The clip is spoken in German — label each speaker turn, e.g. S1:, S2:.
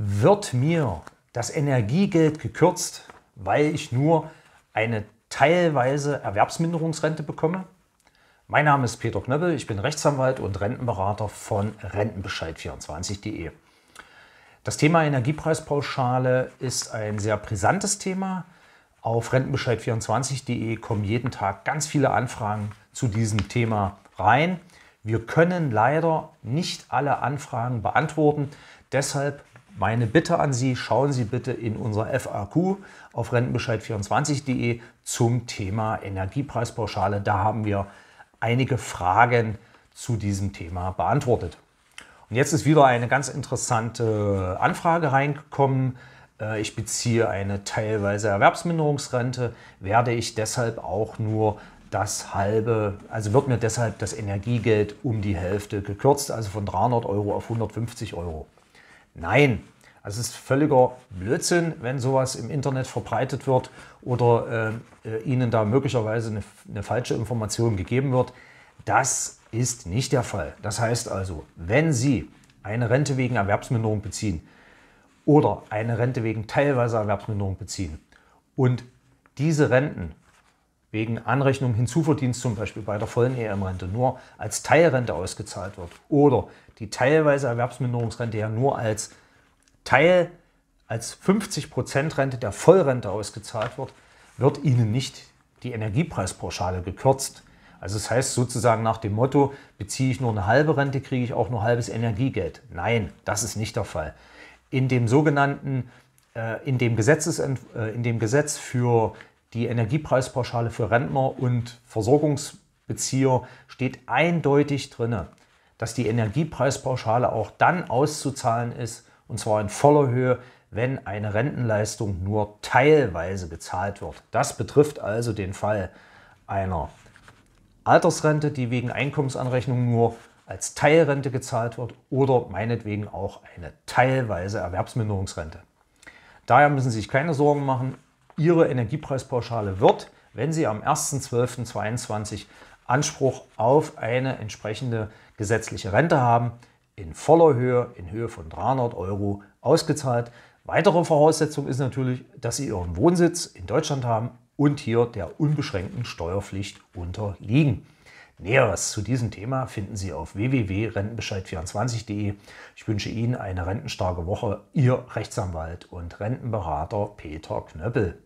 S1: wird mir das Energiegeld gekürzt, weil ich nur eine teilweise Erwerbsminderungsrente bekomme? Mein Name ist Peter Knöppel, ich bin Rechtsanwalt und Rentenberater von Rentenbescheid24.de. Das Thema Energiepreispauschale ist ein sehr brisantes Thema. Auf rentenbescheid24.de kommen jeden Tag ganz viele Anfragen zu diesem Thema rein. Wir können leider nicht alle Anfragen beantworten. Deshalb meine Bitte an Sie, schauen Sie bitte in unser FAQ auf rentenbescheid24.de zum Thema Energiepreispauschale. Da haben wir einige Fragen zu diesem Thema beantwortet. Und jetzt ist wieder eine ganz interessante Anfrage reingekommen. Äh, ich beziehe eine teilweise Erwerbsminderungsrente, werde ich deshalb auch nur das halbe, also wird mir deshalb das Energiegeld um die Hälfte gekürzt, also von 300 Euro auf 150 Euro. Nein, also es ist völliger Blödsinn, wenn sowas im Internet verbreitet wird oder äh, äh, Ihnen da möglicherweise eine, eine falsche Information gegeben wird. Das ist nicht der Fall. Das heißt also, wenn Sie eine Rente wegen Erwerbsminderung beziehen oder eine Rente wegen teilweise Erwerbsminderung beziehen und diese Renten wegen Anrechnung Hinzuverdienst zum Beispiel bei der vollen EM-Rente nur als Teilrente ausgezahlt wird oder die teilweise Erwerbsminderungsrente ja nur als Teil, als 50% Rente der Vollrente ausgezahlt wird, wird ihnen nicht die Energiepreispauschale gekürzt. Also das heißt sozusagen nach dem Motto, beziehe ich nur eine halbe Rente, kriege ich auch nur halbes Energiegeld. Nein, das ist nicht der Fall. In dem sogenannten, äh, in, dem Gesetzesent äh, in dem Gesetz für die Energiepreispauschale für Rentner und Versorgungsbezieher steht eindeutig drin, dass die Energiepreispauschale auch dann auszuzahlen ist, und zwar in voller Höhe, wenn eine Rentenleistung nur teilweise gezahlt wird. Das betrifft also den Fall einer Altersrente, die wegen Einkommensanrechnung nur als Teilrente gezahlt wird oder meinetwegen auch eine teilweise Erwerbsminderungsrente. Daher müssen Sie sich keine Sorgen machen. Ihre Energiepreispauschale wird, wenn sie am 1.12.22 Anspruch auf eine entsprechende gesetzliche Rente haben, in voller Höhe, in Höhe von 300 Euro ausgezahlt. Weitere Voraussetzung ist natürlich, dass Sie Ihren Wohnsitz in Deutschland haben und hier der unbeschränkten Steuerpflicht unterliegen. Näheres zu diesem Thema finden Sie auf www.rentenbescheid24.de. Ich wünsche Ihnen eine rentenstarke Woche. Ihr Rechtsanwalt und Rentenberater Peter Knöppel.